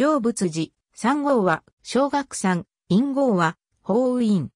成仏寺、三号は、小学山、陰号は、法院。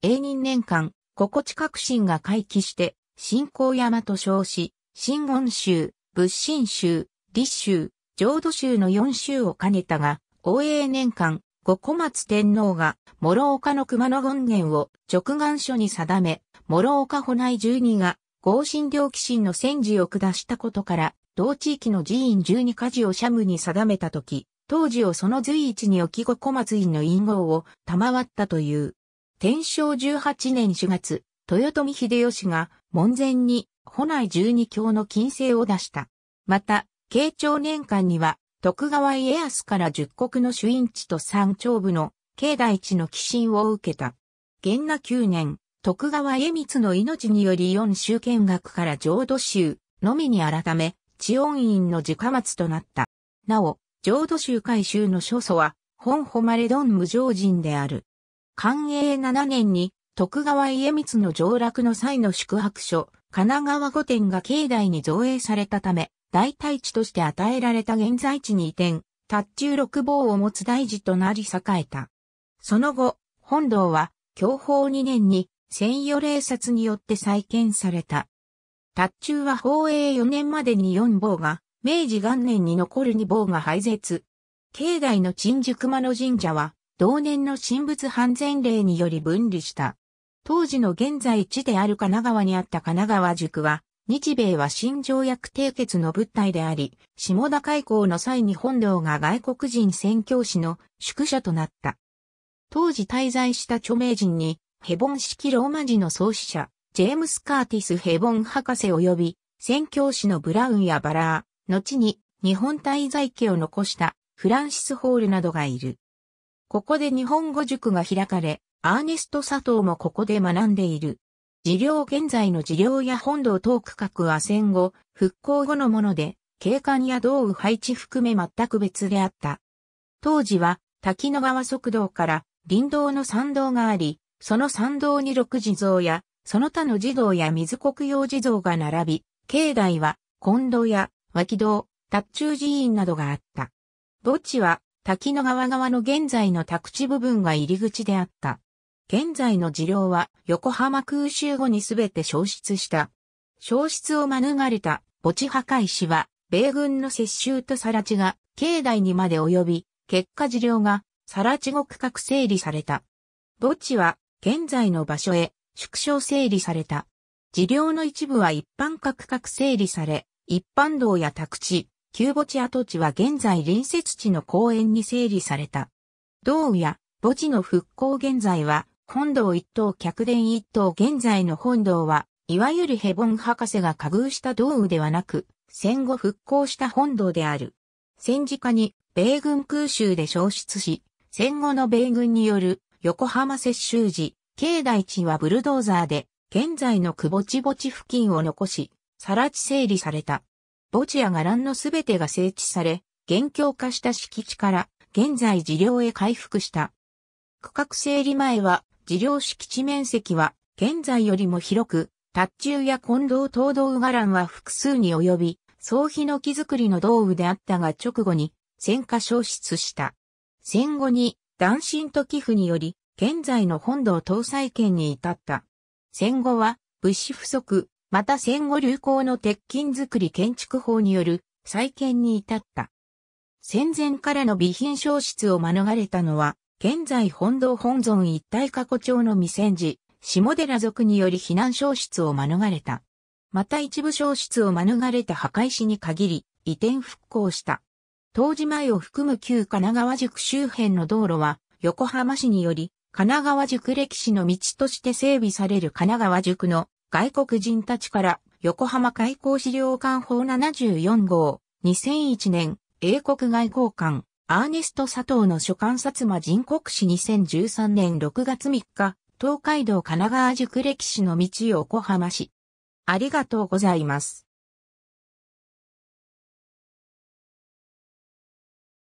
永仁年間、心地革新が回帰して、信仰山と称し、新言宗、仏心宗、立宗、浄土宗の四宗を兼ねたが、応永年間、五小松天皇が、諸岡の熊野権現を直願書に定め、諸岡保内十二が、合神領寄進の戦時を下したことから、同地域の寺院十二家事を社務に定めたとき、当時をその随一に置き後小松院の院号を賜ったという。天正十八年四月、豊臣秀吉が門前に保内十二教の金星を出した。また、慶長年間には、徳川家康から十国の主院地と三頂部の境内地の寄進を受けた。元那九年、徳川家光の命により四州見学から浄土宗のみに改め、地恩院の自家松となった。なお、浄土宗改宗の諸祖は、本誉れどん無常人である。寛永7年に、徳川家光の上洛の際の宿泊所、神奈川御殿が境内に造営されたため、大大地として与えられた現在地に移転、達中六房を持つ大事となり栄えた。その後、本堂は、享保2年に、専用霊札によって再建された。達中は宝永4年までに四房が、明治元年に残る二坊が廃絶。境内の陳宿間の神社は、同年の神仏判前令により分離した。当時の現在地である神奈川にあった神奈川塾は、日米は新条約締結の物体であり、下田開港の際に本堂が外国人宣教師の宿舎となった。当時滞在した著名人に、ヘボン式ローマ字の創始者、ジェームス・カーティス・ヘボン博士及び、宣教師のブラウンやバラ後に日本滞在家を残したフランシス・ホールなどがいる。ここで日本語塾が開かれ、アーネスト・佐藤もここで学んでいる。事業現在の事業や本堂等区画は戦後、復興後のもので、景観や道具配置含め全く別であった。当時は、滝野川側道から林道の参道があり、その参道に六地蔵や、その他の児童や水国用地蔵が並び、境内は、近道や牧道、達中寺院などがあった。墓地は滝の川側の現在の宅地部分が入り口であった。現在の寺寮は横浜空襲後にすべて消失した。消失を免れた墓地破壊士は、米軍の接収と更地が境内にまで及び、結果寺寮が更地後区画整理された。墓地は現在の場所へ縮小整理された。寺寮の一部は一般化区画整理され、一般道や宅地、旧墓地跡地は現在隣接地の公園に整理された。道や墓地の復興現在は、本堂一等客殿一等現在の本堂は、いわゆるヘボン博士が加遇した道具ではなく、戦後復興した本堂である。戦時下に米軍空襲で消失し、戦後の米軍による横浜接収時、境内地はブルドーザーで、現在の久保地墓地付近を残し、更地整理された。墓地や伽藍のすべてが整地され、現況化した敷地から現在事領へ回復した。区画整理前は事領敷地面積は現在よりも広く、達中や近藤東道伽藍は複数に及び、総ヒの木作りの道具であったが直後に戦火消失した。戦後に断身と寄付により、現在の本堂搭載権に至った。戦後は物資不足、また戦後流行の鉄筋作り建築法による再建に至った。戦前からの備品消失を免れたのは、現在本堂本尊一体過去町の未戦時、下寺族により避難消失を免れた。また一部消失を免れた墓石に限り、移転復興した。当時前を含む旧神奈川塾周辺の道路は、横浜市により、神奈川塾歴史の道として整備される神奈川塾の外国人たちから横浜開港資料館法74号、2001年、英国外交官、アーネスト佐藤の書簡薩摩人国史2013年6月3日、東海道神奈川塾歴史の道横浜市。ありがとうございます。